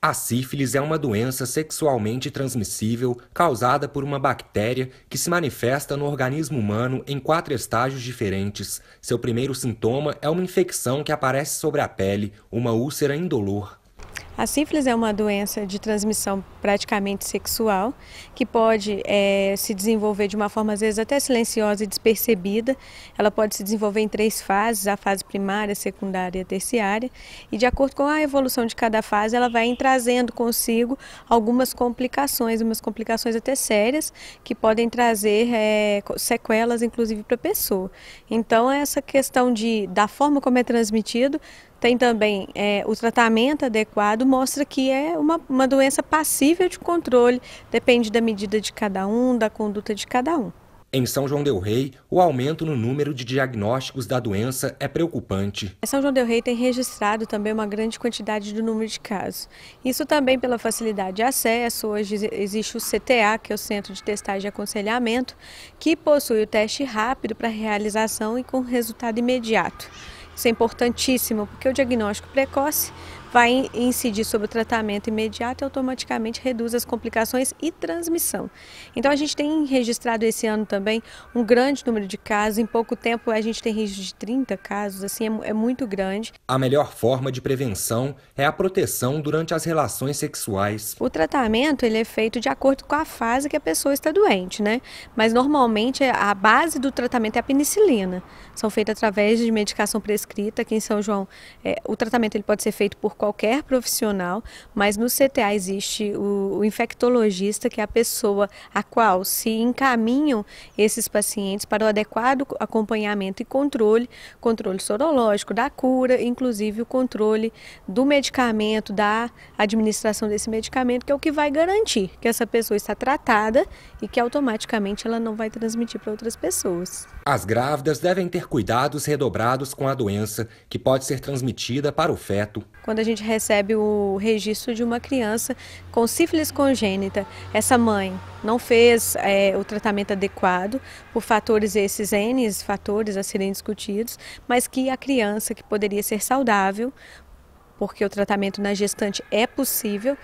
A sífilis é uma doença sexualmente transmissível causada por uma bactéria que se manifesta no organismo humano em quatro estágios diferentes. Seu primeiro sintoma é uma infecção que aparece sobre a pele, uma úlcera indolor. A sífilis é uma doença de transmissão praticamente sexual, que pode é, se desenvolver de uma forma, às vezes, até silenciosa e despercebida. Ela pode se desenvolver em três fases, a fase primária, secundária e terciária. E de acordo com a evolução de cada fase, ela vai trazendo consigo algumas complicações, umas complicações até sérias, que podem trazer é, sequelas, inclusive, para a pessoa. Então, essa questão de, da forma como é transmitido, tem também é, o tratamento adequado, mostra que é uma, uma doença passível de controle, depende da medida de cada um, da conduta de cada um. Em São João Del Rei, o aumento no número de diagnósticos da doença é preocupante. São João Del Rei tem registrado também uma grande quantidade do número de casos. Isso também pela facilidade de acesso. Hoje existe o CTA, que é o Centro de Testagem e Aconselhamento, que possui o teste rápido para realização e com resultado imediato. Isso é importantíssimo, porque o diagnóstico precoce vai incidir sobre o tratamento imediato e automaticamente reduz as complicações e transmissão. Então a gente tem registrado esse ano também um grande número de casos, em pouco tempo a gente tem registro de 30 casos, assim é, é muito grande. A melhor forma de prevenção é a proteção durante as relações sexuais. O tratamento ele é feito de acordo com a fase que a pessoa está doente, né? Mas normalmente a base do tratamento é a penicilina. São feitas através de medicação prescrita, aqui em São João é, o tratamento ele pode ser feito por qualquer profissional, mas no CTA existe o, o infectologista, que é a pessoa a qual se encaminham esses pacientes para o adequado acompanhamento e controle, controle sorológico, da cura, inclusive o controle do medicamento, da administração desse medicamento, que é o que vai garantir que essa pessoa está tratada e que automaticamente ela não vai transmitir para outras pessoas. As grávidas devem ter cuidados redobrados com a doença que pode ser transmitida para o feto. Quando a gente recebe o registro de uma criança com sífilis congênita. Essa mãe não fez é, o tratamento adequado por fatores esses N fatores a serem discutidos, mas que a criança que poderia ser saudável porque o tratamento na gestante é possível,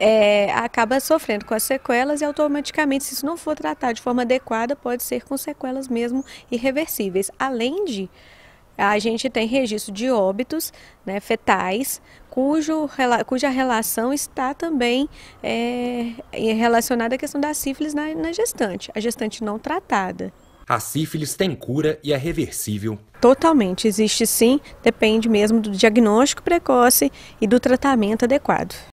é, acaba sofrendo com as sequelas e automaticamente, se isso não for tratado de forma adequada, pode ser com sequelas mesmo irreversíveis. Além de a gente tem registro de óbitos né, fetais, cujo, cuja relação está também é, relacionada à questão da sífilis na, na gestante, a gestante não tratada. A sífilis tem cura e é reversível. Totalmente, existe sim, depende mesmo do diagnóstico precoce e do tratamento adequado.